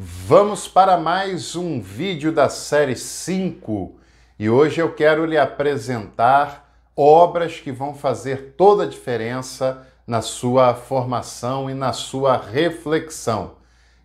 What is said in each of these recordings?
Vamos para mais um vídeo da série 5 e hoje eu quero lhe apresentar obras que vão fazer toda a diferença na sua formação e na sua reflexão.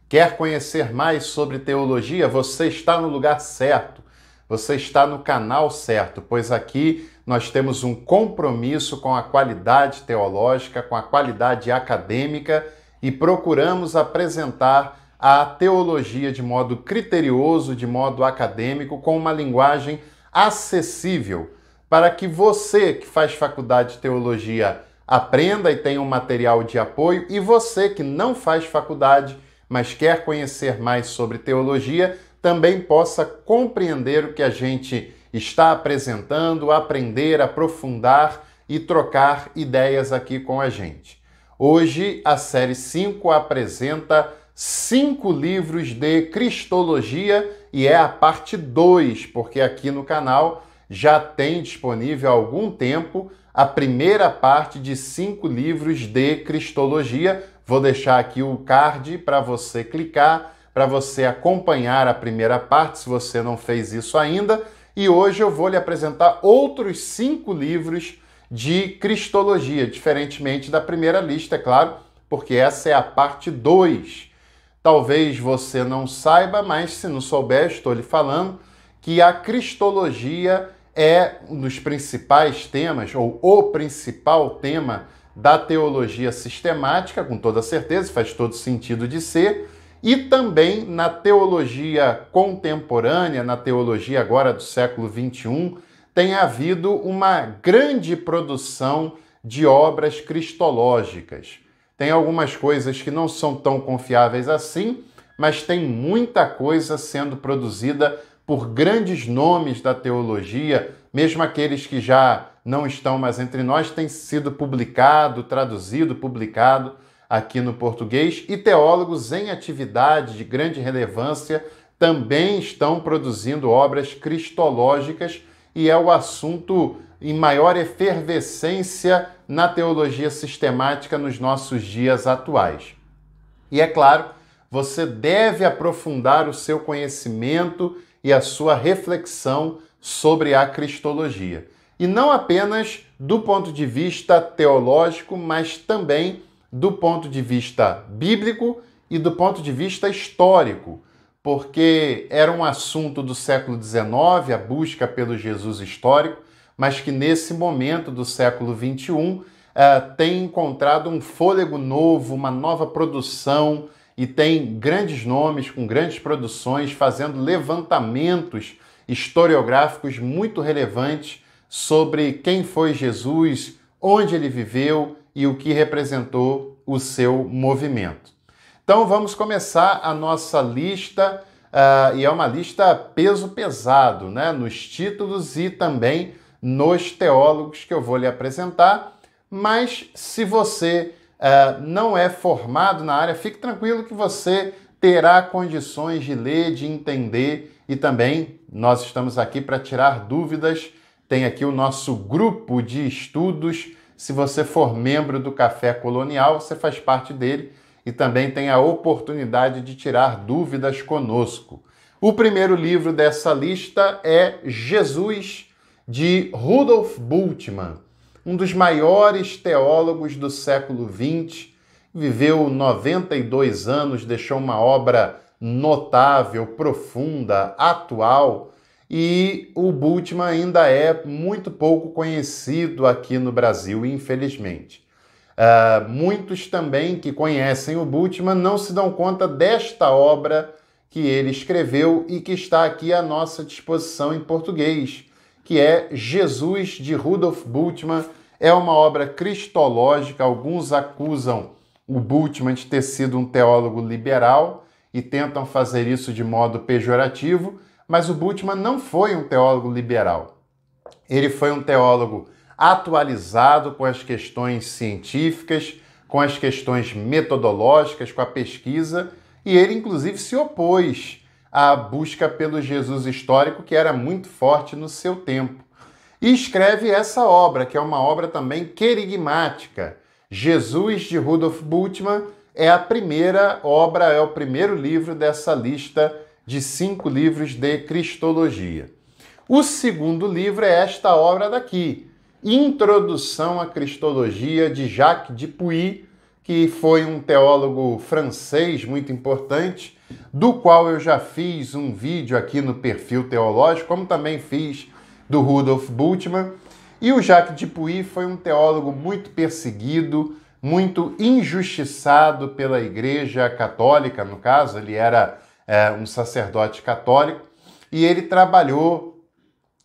Quer conhecer mais sobre teologia? Você está no lugar certo, você está no canal certo, pois aqui nós temos um compromisso com a qualidade teológica, com a qualidade acadêmica e procuramos apresentar a teologia de modo criterioso, de modo acadêmico, com uma linguagem acessível, para que você que faz faculdade de teologia aprenda e tenha um material de apoio, e você que não faz faculdade, mas quer conhecer mais sobre teologia, também possa compreender o que a gente está apresentando, aprender, aprofundar e trocar ideias aqui com a gente. Hoje, a série 5 apresenta cinco livros de Cristologia e é a parte 2, porque aqui no canal já tem disponível há algum tempo a primeira parte de cinco livros de Cristologia. Vou deixar aqui o card para você clicar, para você acompanhar a primeira parte, se você não fez isso ainda. E hoje eu vou lhe apresentar outros cinco livros de Cristologia, diferentemente da primeira lista, é claro, porque essa é a parte 2. Talvez você não saiba, mas se não souber, estou lhe falando que a cristologia é um dos principais temas, ou o principal tema da teologia sistemática, com toda certeza, faz todo sentido de ser, e também na teologia contemporânea, na teologia agora do século XXI, tem havido uma grande produção de obras cristológicas. Tem algumas coisas que não são tão confiáveis assim, mas tem muita coisa sendo produzida por grandes nomes da teologia, mesmo aqueles que já não estão mais entre nós, tem sido publicado, traduzido, publicado aqui no português, e teólogos em atividade de grande relevância também estão produzindo obras cristológicas, e é o assunto em maior efervescência na teologia sistemática nos nossos dias atuais. E é claro, você deve aprofundar o seu conhecimento e a sua reflexão sobre a cristologia. E não apenas do ponto de vista teológico, mas também do ponto de vista bíblico e do ponto de vista histórico, porque era um assunto do século XIX, a busca pelo Jesus histórico, mas que nesse momento do século XXI Uh, eh, tem encontrado um fôlego novo, uma nova produção e tem grandes nomes com grandes produções fazendo levantamentos historiográficos muito relevantes sobre quem foi Jesus, onde ele viveu e o que representou o seu movimento. Então vamos começar a nossa lista, uh, e é uma lista peso pesado, né? Nos títulos e também nos teólogos que eu vou lhe apresentar. Mas se você uh, não é formado na área, fique tranquilo que você terá condições de ler, de entender e também nós estamos aqui para tirar dúvidas. Tem aqui o nosso grupo de estudos. Se você for membro do Café Colonial, você faz parte dele e também tem a oportunidade de tirar dúvidas conosco. O primeiro livro dessa lista é Jesus de Rudolf Bultmann, um dos maiores teólogos do século XX. Viveu 92 anos, deixou uma obra notável, profunda, atual, e o Bultmann ainda é muito pouco conhecido aqui no Brasil, infelizmente. Uh, muitos também que conhecem o Bultmann não se dão conta desta obra que ele escreveu e que está aqui à nossa disposição em português que é Jesus de Rudolf Bultmann. É uma obra cristológica. Alguns acusam o Bultmann de ter sido um teólogo liberal e tentam fazer isso de modo pejorativo, mas o Bultmann não foi um teólogo liberal. Ele foi um teólogo atualizado com as questões científicas, com as questões metodológicas, com a pesquisa, e ele inclusive se opôs a busca pelo Jesus histórico, que era muito forte no seu tempo. E escreve essa obra, que é uma obra também querigmática. Jesus, de Rudolf Bultmann, é a primeira obra, é o primeiro livro dessa lista de cinco livros de Cristologia. O segundo livro é esta obra daqui, Introdução à Cristologia, de Jacques Puy, que foi um teólogo francês muito importante do qual eu já fiz um vídeo aqui no perfil teológico, como também fiz do Rudolf Bultmann. E o Jacques Dupuy foi um teólogo muito perseguido, muito injustiçado pela Igreja Católica, no caso, ele era é, um sacerdote católico, e ele trabalhou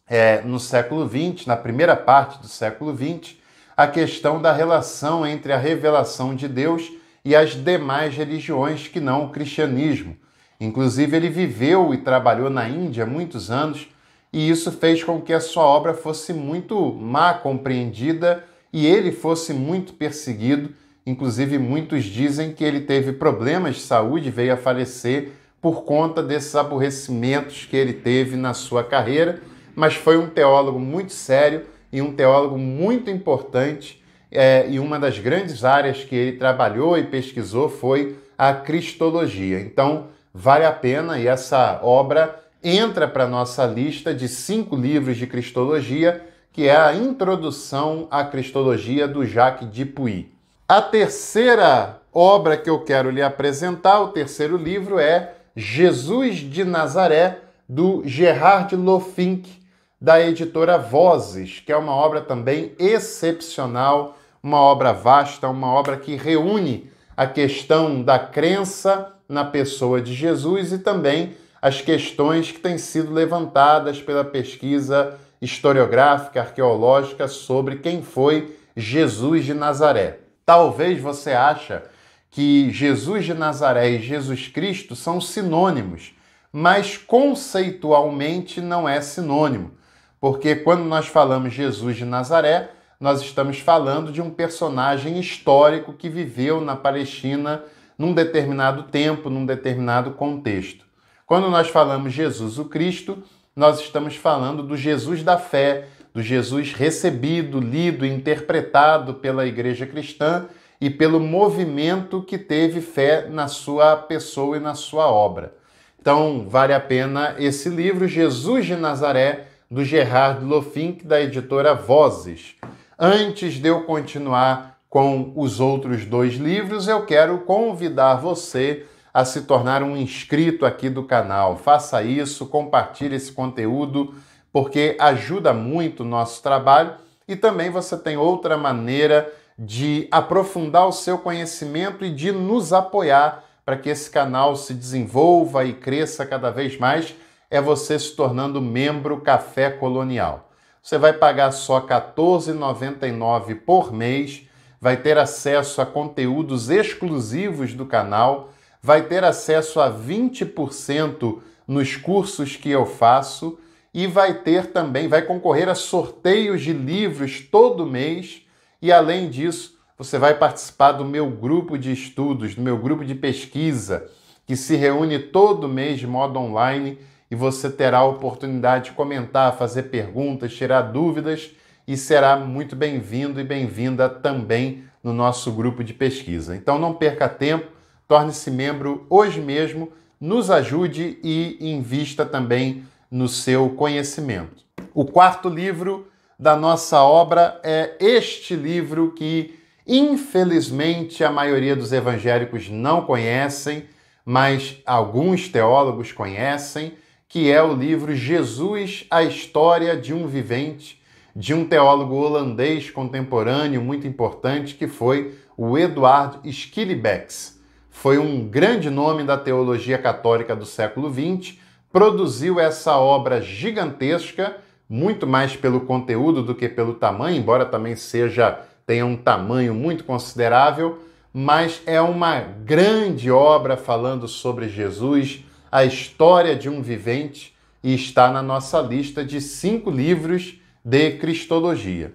é, no século XX, na primeira parte do século XX, a questão da relação entre a revelação de Deus e as demais religiões que não o cristianismo. Inclusive, ele viveu e trabalhou na Índia muitos anos, e isso fez com que a sua obra fosse muito má compreendida e ele fosse muito perseguido. Inclusive, muitos dizem que ele teve problemas de saúde, veio a falecer por conta desses aborrecimentos que ele teve na sua carreira, mas foi um teólogo muito sério e um teólogo muito importante é, e uma das grandes áreas que ele trabalhou e pesquisou foi a cristologia. Então, vale a pena e essa obra entra para nossa lista de cinco livros de cristologia, que é a Introdução à Cristologia do Jacques Dupuy. A terceira obra que eu quero lhe apresentar, o terceiro livro é Jesus de Nazaré do Gerard Lofink, da editora Vozes, que é uma obra também excepcional, uma obra vasta, uma obra que reúne a questão da crença na pessoa de Jesus e também as questões que têm sido levantadas pela pesquisa historiográfica, arqueológica sobre quem foi Jesus de Nazaré. Talvez você acha que Jesus de Nazaré e Jesus Cristo são sinônimos, mas conceitualmente não é sinônimo. Porque quando nós falamos Jesus de Nazaré, nós estamos falando de um personagem histórico que viveu na Palestina num determinado tempo, num determinado contexto. Quando nós falamos Jesus o Cristo, nós estamos falando do Jesus da fé, do Jesus recebido, lido, interpretado pela igreja cristã e pelo movimento que teve fé na sua pessoa e na sua obra. Então, vale a pena esse livro, Jesus de Nazaré, do Gerard Lofink, da editora Vozes. Antes de eu continuar com os outros dois livros, eu quero convidar você a se tornar um inscrito aqui do canal. Faça isso, compartilhe esse conteúdo, porque ajuda muito o nosso trabalho e também você tem outra maneira de aprofundar o seu conhecimento e de nos apoiar para que esse canal se desenvolva e cresça cada vez mais é você se tornando membro Café Colonial. Você vai pagar só R$ 14,99 por mês, vai ter acesso a conteúdos exclusivos do canal, vai ter acesso a 20% nos cursos que eu faço e vai ter também, vai concorrer a sorteios de livros todo mês e além disso, você vai participar do meu grupo de estudos, do meu grupo de pesquisa, que se reúne todo mês de modo online e você terá a oportunidade de comentar, fazer perguntas, tirar dúvidas e será muito bem-vindo e bem-vinda também no nosso grupo de pesquisa. Então não perca tempo, torne-se membro hoje mesmo, nos ajude e invista também no seu conhecimento. O quarto livro da nossa obra é este livro que, infelizmente, a maioria dos evangélicos não conhecem, mas alguns teólogos conhecem que é o livro Jesus, a História de um Vivente, de um teólogo holandês contemporâneo muito importante, que foi o Eduard Skillebex. Foi um grande nome da teologia católica do século XX, produziu essa obra gigantesca, muito mais pelo conteúdo do que pelo tamanho, embora também seja tenha um tamanho muito considerável, mas é uma grande obra falando sobre Jesus, a história de um vivente e está na nossa lista de cinco livros de Cristologia.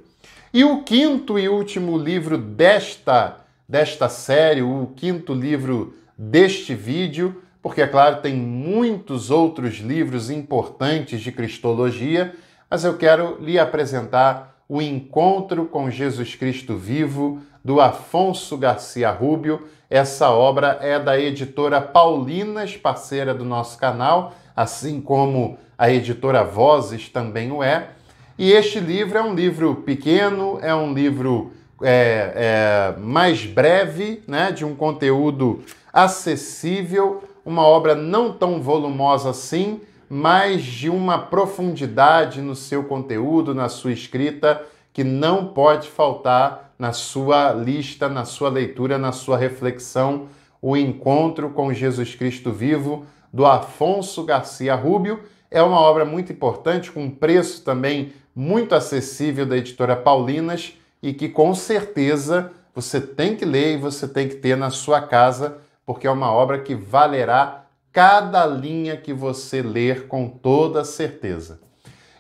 E o quinto e último livro desta, desta série, o quinto livro deste vídeo, porque, é claro, tem muitos outros livros importantes de Cristologia, mas eu quero lhe apresentar o Encontro com Jesus Cristo Vivo, do Afonso Garcia Rubio, essa obra é da editora Paulinas, parceira do nosso canal, assim como a editora Vozes também o é. E este livro é um livro pequeno, é um livro é, é, mais breve, né, de um conteúdo acessível, uma obra não tão volumosa assim, mas de uma profundidade no seu conteúdo, na sua escrita, que não pode faltar na sua lista, na sua leitura, na sua reflexão, o encontro com Jesus Cristo vivo do Afonso Garcia Rubio. É uma obra muito importante, com um preço também muito acessível da editora Paulinas e que com certeza você tem que ler e você tem que ter na sua casa, porque é uma obra que valerá cada linha que você ler com toda certeza.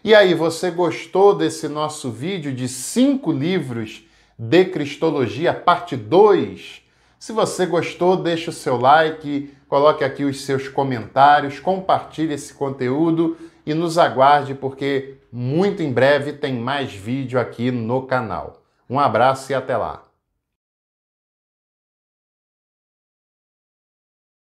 E aí, você gostou desse nosso vídeo de cinco livros? de Cristologia, parte 2. Se você gostou, deixe o seu like, coloque aqui os seus comentários, compartilhe esse conteúdo e nos aguarde porque muito em breve tem mais vídeo aqui no canal. Um abraço e até lá!